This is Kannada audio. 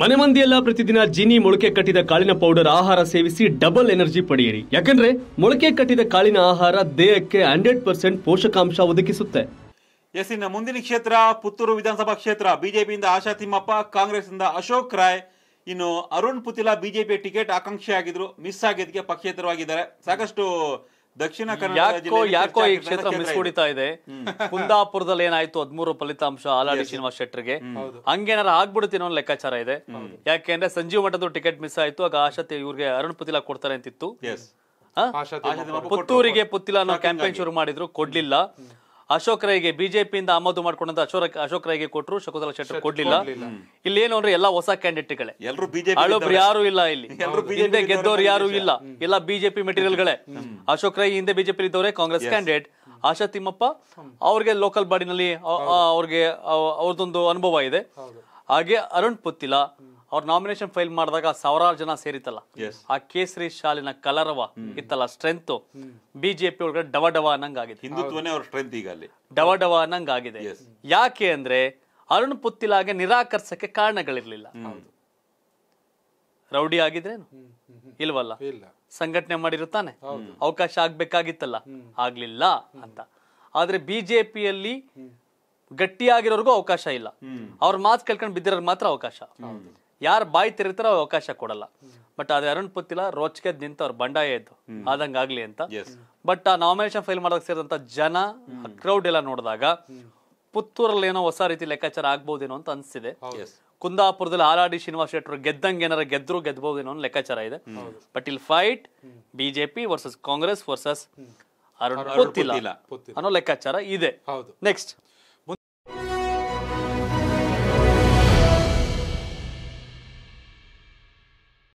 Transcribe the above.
ಮನೆ ಮಂದಿಯೆಲ್ಲ ಪ್ರತಿದಿನ ಜೀನಿ ಮೊಳಕೆ ಕಟ್ಟಿದ ಕಾಳಿನ ಪೌಡರ್ ಆಹಾರ ಸೇವಿಸಿ ಡಬಲ್ ಎನರ್ಜಿ ಪಡೆಯಿರಿ ಯಾಕಂದ್ರೆ ಮೊಳಕೆ ಕಟ್ಟಿದ ಕಾಳಿನ ಆಹಾರ ದೇಹಕ್ಕೆ ಹಂಡ್ರೆಡ್ ಪರ್ಸೆಂಟ್ ಪೋಷಕಾಂಶ ಒದಗಿಸುತ್ತೆ ಎಸ್ ಮುಂದಿನ ಕ್ಷೇತ್ರ ಪುತ್ತೂರು ವಿಧಾನಸಭಾ ಕ್ಷೇತ್ರ ಬಿಜೆಪಿಯಿಂದ ಆಶಾ ತಿಮ್ಮಪ್ಪ ಇಂದ ಅಶೋಕ್ ರಾಯ್ ಇನ್ನು ಅರುಣ್ ಪುತಿಲಾ ಬಿಜೆಪಿ ಟಿಕೆಟ್ ಆಕಾಂಕ್ಷಿ ಆಗಿದ್ರು ಮಿಸ್ ಆಗಿದ್ದಕ್ಕೆ ಪಕ್ಷೇತರವಾಗಿದ್ದಾರೆ ಸಾಕಷ್ಟು ದಕ್ಷಿಣ ಯಾಕೋ ಯಾಕೋ ಈ ಕ್ಷೇತ್ರ ಕುಡಿತಾ ಇದೆ ಕುಂದಾಪುರದಲ್ಲಿ ಏನಾಯ್ತು ಹದ್ಮೂರು ಫಲಿತಾಂಶ ಆಲಾಡಿ ಶ್ರೀನಿವಾಸ್ ಶೆಟ್ಟರ್ಗೆ ಹಂಗೇನಾರ ಆಗ್ಬಿಡುತ್ತೆ ಲೆಕ್ಕಾಚಾರ ಇದೆ ಯಾಕೆಂದ್ರೆ ಸಂಜೀವ್ ಮಠದ ಟಿಕೆಟ್ ಮಿಸ್ ಆಯ್ತು ಆಗ ಆಶಾತಿ ಇವ್ರಿಗೆ ಅರುಣ್ ಪುತಿಲಾ ಕೊಡ್ತಾರೆ ಅಂತಿತ್ತು ಪುತ್ತೂರಿಗೆ ಪುತ್ತಿಲ ಅನ್ನೋ ಕ್ಯಾಂಪೇನ್ ಶುರು ಮಾಡಿದ್ರು ಕೊಡ್ಲಿಲ್ಲ ಅಶೋಕ್ ರೈಗೆ ಬಿಜೆಪಿಯಿಂದ ಆಮದು ಮಾಡ್ಕೊಂಡಂತ ಅಶೋಕ್ ಅಶೋಕ್ ರೈಗೆ ಕೊಟ್ಟರು ಶಕುಂತಲಾ ಶೆಟ್ಟರ್ ಕೊಡ್ಲಿಲ್ಲ ಇಲ್ಲಿ ಏನು ಅಂದ್ರೆ ಎಲ್ಲಾ ಹೊಸ ಕ್ಯಾಂಡಿಡೇಟ್ಗಳೇ ಎಲ್ಲರೂ ಬಿಜೆಪಿ ಯಾರು ಇಲ್ಲ ಇಲ್ಲಿ ಹಿಂದೆ ಗೆದ್ದವ್ರು ಯಾರು ಇಲ್ಲ ಎಲ್ಲ ಬಿಜೆಪಿ ಗಳೇ ಅಶೋಕ್ ರೈ ಹಿಂದೆ ಬಿಜೆಪಿ ಇದ್ದವ್ರೆ ಕಾಂಗ್ರೆಸ್ ಕ್ಯಾಂಡಿಡೇಟ್ ಆಶಾ ತಿಮ್ಮಪ್ಪ ಅವ್ರಿಗೆ ಲೋಕಲ್ ಬಾಡಿನಲ್ಲಿ ಅವ್ರಿಗೆ ಅವ್ರದ್ದೊಂದು ಅನುಭವ ಇದೆ ಹಾಗೆ ಅರುಣ್ ಪುತ್ತಿಲ ಅವ್ರ ನಾಮಿನೇಷನ್ ಫೈಲ್ ಮಾಡಿದಾಗ ಸಾವಿರಾರು ಜನ ಸೇರಿತಲ್ಲ ಆ ಕೇಸರಿ ಶಾಲಿನ ಕಲರವ ಇತ್ತಲ್ಲ ಸ್ಟ್ರೆಂತ್ ಬಿಜೆಪಿ ಒಳಗಡೆ ಡವ ಡವ ಅನ್ನಂಗಾಗಿದೆ ಹಿಂದುತ್ವನೇ ಅವ್ರ ಸ್ಟ್ರೆಂತ್ ಈಗ ಅಲ್ಲಿ ಡವ ಡವ ಅನ್ನಂಗಾಗಿದೆ ಯಾಕೆ ಅಂದ್ರೆ ಅರುಣ್ ಪುತ್ತಿಲಾಗೆ ನಿರಾಕರ್ಸಕ್ಕೆ ಕಾರಣಗಳಿರ್ಲಿಲ್ಲ ರೌಡಿ ಆಗಿದ್ರೇನು ಇಲ್ವಲ್ಲ ಸಂಘಟನೆ ಮಾಡಿರುತ್ತಾನೆ ಅವಕಾಶ ಆಗ್ಬೇಕಾಗಿತ್ತಲ್ಲ ಆಗ್ಲಿಲ್ಲ ಅಂತ ಆದ್ರೆ ಬಿಜೆಪಿಯಲ್ಲಿ ಗಟ್ಟಿಯಾಗಿರೋರ್ಗು ಅವಕಾಶ ಇಲ್ಲ ಅವ್ರ ಮಾತು ಕೇಳ್ಕೊಂಡು ಬಿದ್ದಿರೋರ್ ಮಾತ್ರ ಅವಕಾಶ ಯಾರು ಬಾಯಿ ಅವ್ರ ಅವಕಾಶ ಕೊಡಲ್ಲ ಬಟ್ ಅದೇ ಅರುಣ್ ಪುತ್ತಿಲ ರೋಚಕೆ ನಿಂತ ಅವ್ರ ಬಂಡಾಯ ಇದ್ದು ಆದಂಗಾಗ್ಲಿ ಅಂತ ಬಟ್ ಆ ನಾಮಿನೇಷನ್ ಫೈಲ್ ಮಾಡೋಕೆ ಸೇರಿದಂತ ಜನ ಕ್ರೌಡ್ ಎಲ್ಲ ನೋಡಿದಾಗ ಪುತ್ತೂರಲ್ಲಿ ಏನೋ ಹೊಸ ರೀತಿ ಲೆಕ್ಕಾಚಾರ ಆಗ್ಬಹುದೇನೋ ಅಂತ ಅನ್ಸಿದೆ ಕುಂದಾಪುರದಲ್ಲಿ ಆಲಾಡಿ ಶ್ರೀನಿವಾಸ ಶೆಟ್ಟರು ಗೆದ್ದಂಗೆ ಏನಾರ ಗೆದ್ರು ಗೆದ್ಬಹುದೇನೋ ಲೆಕ್ಕಾಚಾರ ಇದೆ ಬಟ್ ಇಲ್ಲಿ fight BJP versus Congress versus Arun Puthila ಅನ್ನೋ ಲೆಕ್ಕಾಚಾರ ಇದೆ ನೆಕ್ಸ್ಟ್